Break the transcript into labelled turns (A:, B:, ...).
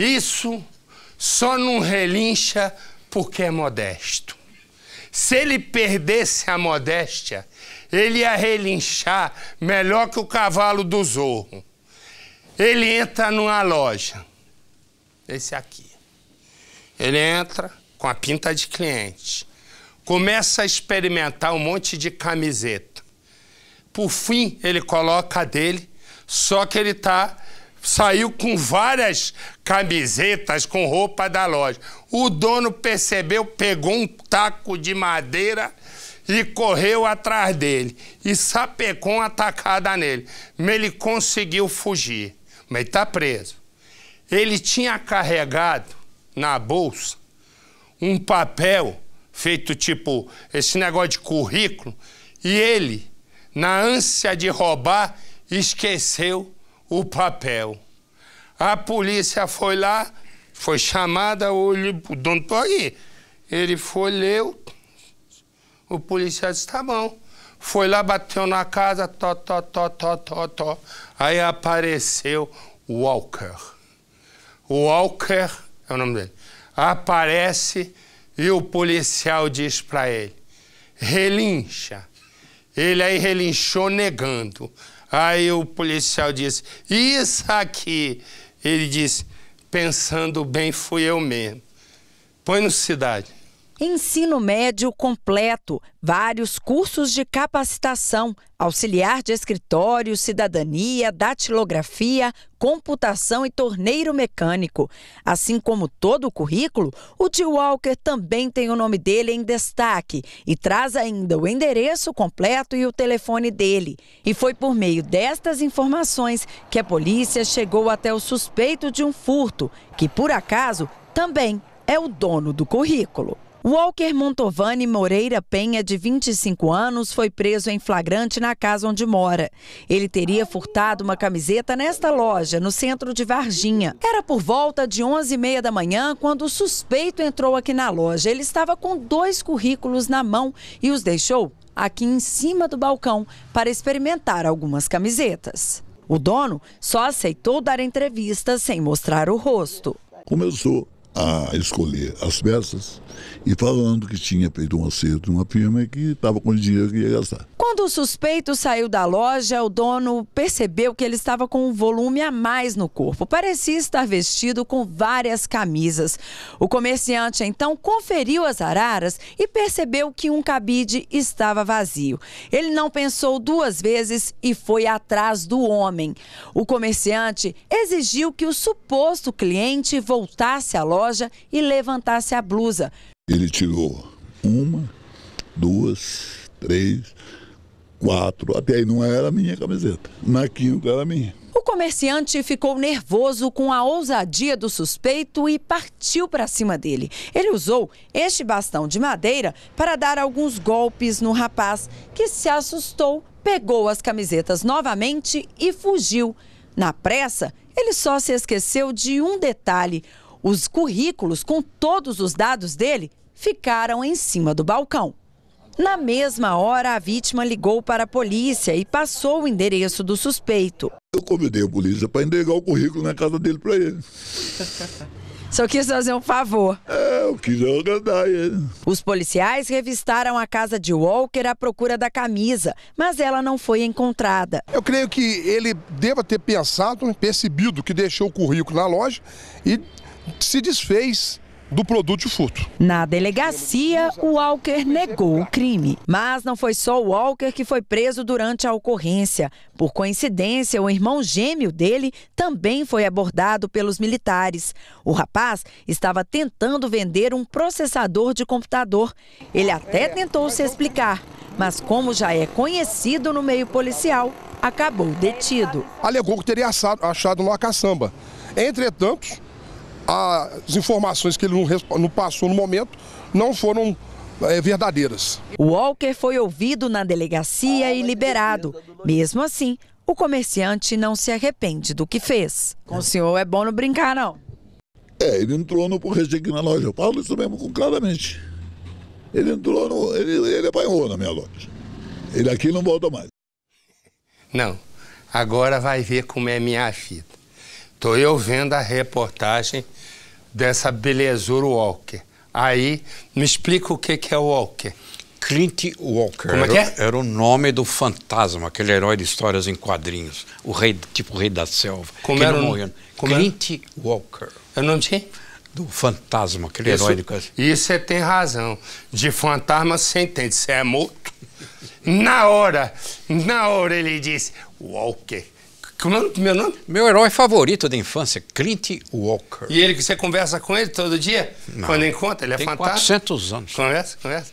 A: Isso só não relincha porque é modesto. Se ele perdesse a modéstia, ele ia relinchar melhor que o cavalo do zorro. Ele entra numa loja, esse aqui. Ele entra com a pinta de cliente, começa a experimentar um monte de camiseta. Por fim, ele coloca a dele, só que ele está saiu com várias camisetas, com roupa da loja. O dono percebeu, pegou um taco de madeira e correu atrás dele. E sapecou uma tacada nele. Mas ele conseguiu fugir, mas está preso. Ele tinha carregado na bolsa um papel feito tipo esse negócio de currículo e ele, na ânsia de roubar, esqueceu o papel. A polícia foi lá, foi chamada, o dono tô aí. Ele foi, leu, o policial disse, tá bom. Foi lá, bateu na casa, tó, tó, tó, tó, tó, tó. Aí apareceu Walker. Walker é o nome dele. Aparece e o policial diz para ele, relincha ele aí relinchou negando. Aí o policial disse: Isso aqui. Ele disse: Pensando bem, fui eu mesmo. Põe no cidade
B: ensino médio completo, vários cursos de capacitação, auxiliar de escritório, cidadania, datilografia, computação e torneiro mecânico. Assim como todo o currículo, o tio Walker também tem o nome dele em destaque e traz ainda o endereço completo e o telefone dele. E foi por meio destas informações que a polícia chegou até o suspeito de um furto, que por acaso também é o dono do currículo. Walker Montovani Moreira Penha, de 25 anos, foi preso em flagrante na casa onde mora. Ele teria furtado uma camiseta nesta loja, no centro de Varginha. Era por volta de 11h30 da manhã quando o suspeito entrou aqui na loja. Ele estava com dois currículos na mão e os deixou aqui em cima do balcão para experimentar algumas camisetas. O dono só aceitou dar entrevista sem mostrar o rosto.
C: Como eu sou a escolher as peças e falando que tinha feito um acerto numa firma que estava com o dinheiro que ia gastar.
B: Quando o suspeito saiu da loja, o dono percebeu que ele estava com um volume a mais no corpo. Parecia estar vestido com várias camisas. O comerciante então conferiu as araras e percebeu que um cabide estava vazio. Ele não pensou duas vezes e foi atrás do homem. O comerciante exigiu que o suposto cliente voltasse à loja e levantasse a blusa.
C: Ele tirou uma, duas, três quatro. Até aí não era minha camiseta. Na quinta era minha.
B: O comerciante ficou nervoso com a ousadia do suspeito e partiu para cima dele. Ele usou este bastão de madeira para dar alguns golpes no rapaz, que se assustou, pegou as camisetas novamente e fugiu. Na pressa, ele só se esqueceu de um detalhe: os currículos com todos os dados dele ficaram em cima do balcão. Na mesma hora, a vítima ligou para a polícia e passou o endereço do suspeito.
C: Eu convidei a polícia para entregar o currículo na casa dele para ele.
B: Só quis fazer um favor. É, eu quis agradar ele. Os policiais revistaram a casa de Walker à procura da camisa, mas ela não foi encontrada. Eu
A: creio que ele deva ter pensado, percebido que deixou o currículo na loja e
B: se desfez do produto de furto. Na delegacia, o Walker negou o crime. Mas não foi só o Walker que foi preso durante a ocorrência. Por coincidência, o irmão gêmeo dele também foi abordado pelos militares. O rapaz estava tentando vender um processador de computador. Ele até tentou se explicar, mas como já é conhecido no meio policial, acabou detido. Alegou que teria achado, uma caçamba. Entretanto, as informações que ele não passou no momento não foram é, verdadeiras. Walker foi ouvido na delegacia e liberado. Mesmo assim, o comerciante não se arrepende do que fez. Com o senhor é bom não brincar, não.
C: É, ele entrou no porrete aqui na loja. Eu falo isso mesmo claramente. Ele entrou no. Ele, ele apanhou na minha loja. Ele aqui não volta mais.
A: Não. Agora vai ver como é minha fita. Estou eu vendo a reportagem dessa belezura Walker. Aí, me explica o que, que é Walker. Clint Walker. Como é que é? Era, o nome do fantasma, aquele herói de histórias em quadrinhos. O rei, tipo o rei da selva. Como era o nome? Clint era? Walker. É o nome de quem? Do fantasma, aquele isso, herói de Isso você tem razão. De fantasma você entende, você é morto. na hora, na hora ele disse, Walker meu nome? Meu herói favorito da infância, Clint Walker. E ele que você conversa com ele todo dia? Não. Quando encontra, ele é Tem fantástico. 400 anos. Conversa, conversa.